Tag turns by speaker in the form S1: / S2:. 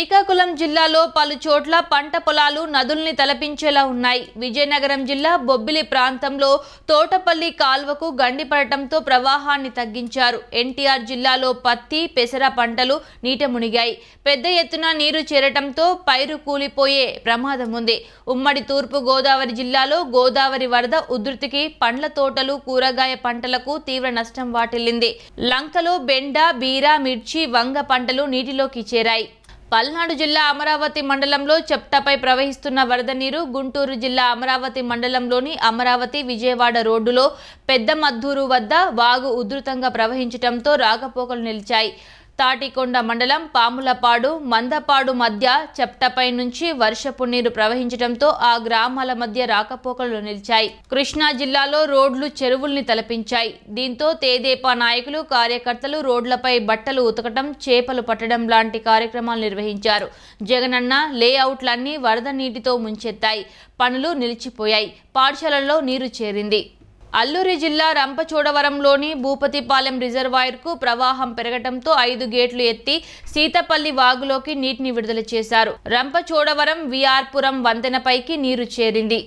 S1: శ్రీకాకుళం జిల్లాలో పలు చోట్ల పంట పొలాలు నదుల్ని తలపించేలా ఉన్నాయి విజయనగరం జిల్లా బొబ్బిలి ప్రాంతంలో తోటపల్లి కాల్వకు గండిపడటంతో ప్రవాహాన్ని తగ్గించారు ఎన్టీఆర్ జిల్లాలో పత్తి పెసర పంటలు నీట మునిగాయి పెద్ద ఎత్తున నీరు చేరటంతో పైరు కూలిపోయే ప్రమాదం ఉంది ఉమ్మడి తూర్పు గోదావరి జిల్లాలో గోదావరి వరద ఉధృతికి పండ్ల తోటలు కూరగాయ పంటలకు తీవ్ర నష్టం వాటిల్లింది లంకలో బెండ బీర మిర్చి వంగ పంటలు నీటిలోకి చేరాయి పల్నాడు జిల్లా అమరావతి మండలంలో చెప్తాపై ప్రవహిస్తున్న వరద నీరు గుంటూరు జిల్లా అమరావతి మండలంలోని అమరావతి విజయవాడ రోడ్డులో పెద్దమద్దూరు వద్ద వాగు ఉధృతంగా ప్రవహించడంతో రాకపోకలు నిలిచాయి తాటికొండ మండలం పాములపాడు మందపాడు మధ్య చెప్టపై నుంచి వర్షపు నీరు ప్రవహించడంతో ఆ గ్రామాల మధ్య రాకపోకలు నిలిచాయి కృష్ణా జిల్లాలో రోడ్లు చెరువుల్ని తలపించాయి దీంతో తేదేపా నాయకులు కార్యకర్తలు రోడ్లపై బట్టలు ఉతకటం చేపలు పట్టడం లాంటి కార్యక్రమాలు నిర్వహించారు జగనన్న లేఅవుట్లన్నీ వరద నీటితో ముంచెత్తాయి పనులు నిలిచిపోయాయి పాఠశాలల్లో నీరు చేరింది అల్లూరి జిల్లా రంపచోడవరంలోని భూపతిపాలెం రిజర్వాయర్కు ప్రవాహం పెరగడంతో ఐదు గేట్లు ఎత్తి సీతపల్లి వాగులోకి నీటిని విడుదల చేశారు రంపచోడవరం విఆర్పురం వంతెనపైకి నీరు చేరింది